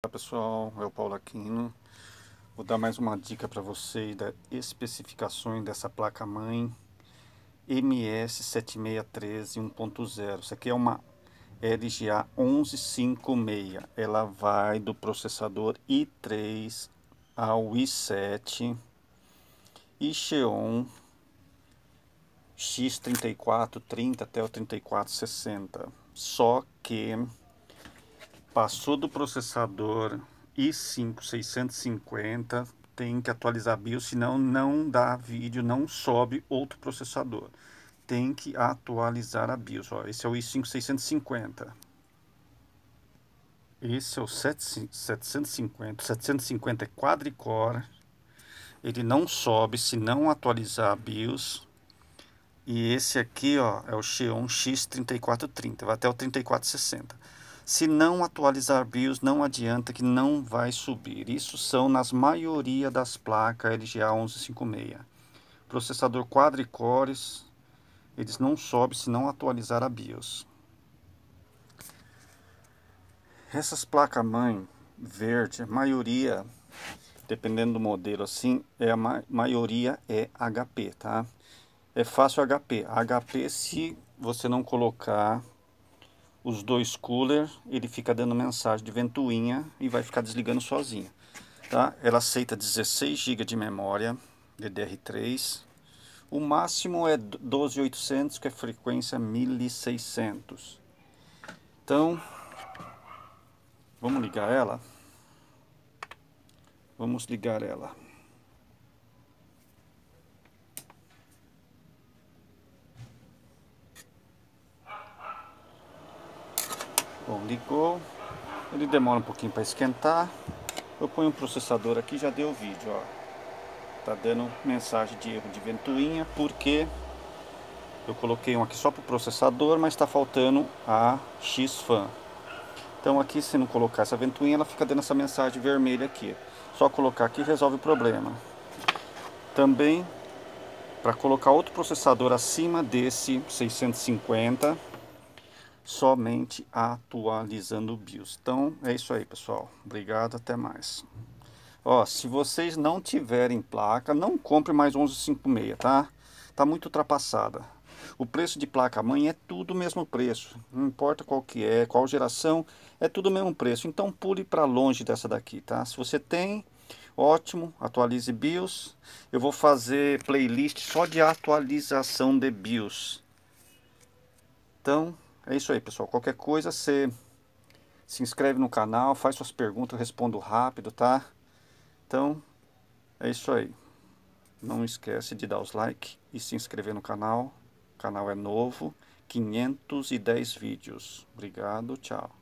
Olá pessoal, eu é Paulo Aquino. Vou dar mais uma dica para vocês da especificações dessa placa mãe MS7613 1.0. Isso aqui é uma LGA 1156. Ela vai do processador i3 ao i7 e Xeon X3430 até o 3460. Só que Passou do processador i5 650, tem que atualizar a BIOS, senão não dá vídeo, não sobe outro processador. Tem que atualizar a BIOS. Ó, esse é o i5 650. Esse é o 750. 750 é quadricore. Ele não sobe se não atualizar a BIOS. E esse aqui ó, é o Xeon X3430, vai até o 3460. Se não atualizar BIOS, não adianta que não vai subir. Isso são nas maioria das placas LGA 1156. Processador quadricores, eles não sobe se não atualizar a BIOS. Essas placas mãe verde, a maioria, dependendo do modelo assim, é a ma maioria é HP, tá? É fácil HP. HP se você não colocar os dois cooler, ele fica dando mensagem de ventoinha e vai ficar desligando sozinho. Tá? Ela aceita 16 GB de memória DDR3. O máximo é 12800, que é frequência 1600. Então, vamos ligar ela. Vamos ligar ela. Bom, ligou. Ele demora um pouquinho para esquentar. Eu ponho o um processador aqui, já deu o vídeo, ó. Tá dando mensagem de erro de ventoinha, porque eu coloquei um aqui só para o processador, mas está faltando a X-Fan. Então aqui, se não colocar essa ventoinha, ela fica dando essa mensagem vermelha aqui. Só colocar aqui resolve o problema. Também, para colocar outro processador acima desse 650, somente atualizando o BIOS. Então é isso aí, pessoal. Obrigado, até mais. Ó, se vocês não tiverem placa, não compre mais 1156, tá? Tá muito ultrapassada. O preço de placa mãe é tudo o mesmo preço. Não importa qual que é, qual geração, é tudo o mesmo preço. Então pule para longe dessa daqui, tá? Se você tem, ótimo, atualize BIOS. Eu vou fazer playlist só de atualização de BIOS. Então, é isso aí, pessoal. Qualquer coisa, você se inscreve no canal, faz suas perguntas, eu respondo rápido, tá? Então, é isso aí. Não esquece de dar os like e se inscrever no canal. O canal é novo, 510 vídeos. Obrigado, tchau.